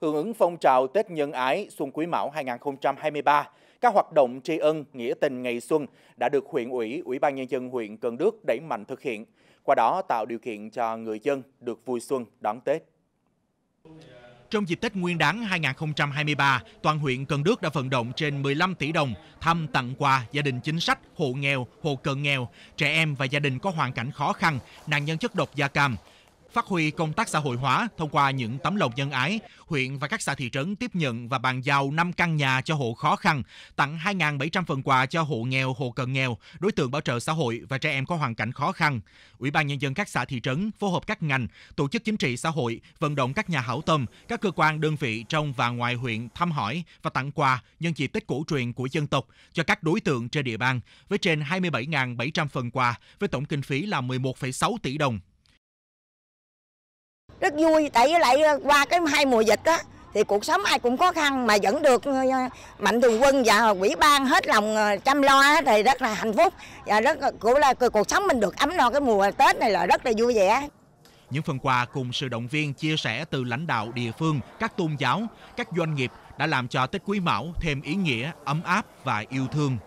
Hưởng ứng phong trào Tết Nhân Ái Xuân Quý Mão 2023, các hoạt động tri ân, nghĩa tình ngày xuân đã được huyện ủy, ủy ban nhân dân huyện Cần Đước đẩy mạnh thực hiện, qua đó tạo điều kiện cho người dân được vui xuân đón Tết. Trong dịp Tết Nguyên đáng 2023, toàn huyện Cần Đước đã vận động trên 15 tỷ đồng thăm tặng quà gia đình chính sách, hộ nghèo, hộ cận nghèo, trẻ em và gia đình có hoàn cảnh khó khăn, nạn nhân chất độc da cam, Phát huy công tác xã hội hóa thông qua những tấm lòng nhân ái, huyện và các xã thị trấn tiếp nhận và bàn giao 5 căn nhà cho hộ khó khăn, tặng 2.700 phần quà cho hộ nghèo, hộ cận nghèo, đối tượng bảo trợ xã hội và trẻ em có hoàn cảnh khó khăn. Ủy ban nhân dân các xã thị trấn phối hợp các ngành, tổ chức chính trị xã hội, vận động các nhà hảo tâm, các cơ quan đơn vị trong và ngoài huyện thăm hỏi và tặng quà nhân dịp Tết cổ truyền của dân tộc cho các đối tượng trên địa bàn với trên 27.700 phần quà với tổng kinh phí là 11,6 tỷ đồng rất vui tại với lại ờ, qua cái hai mùa dịch á thì cuộc sống ai cũng khó khăn mà vẫn được ờ, ờ, mạnh thường quân và quỹ ban hết lòng chăm lo thì rất là hạnh phúc và rất cũng là cuộc sống mình được ấm no cái mùa tết này là rất là vui vẻ những phần quà cùng sự động viên chia sẻ từ lãnh đạo địa phương, các tôn giáo, các doanh nghiệp đã làm cho Tết Quý Mão thêm ý nghĩa, ấm áp và yêu thương.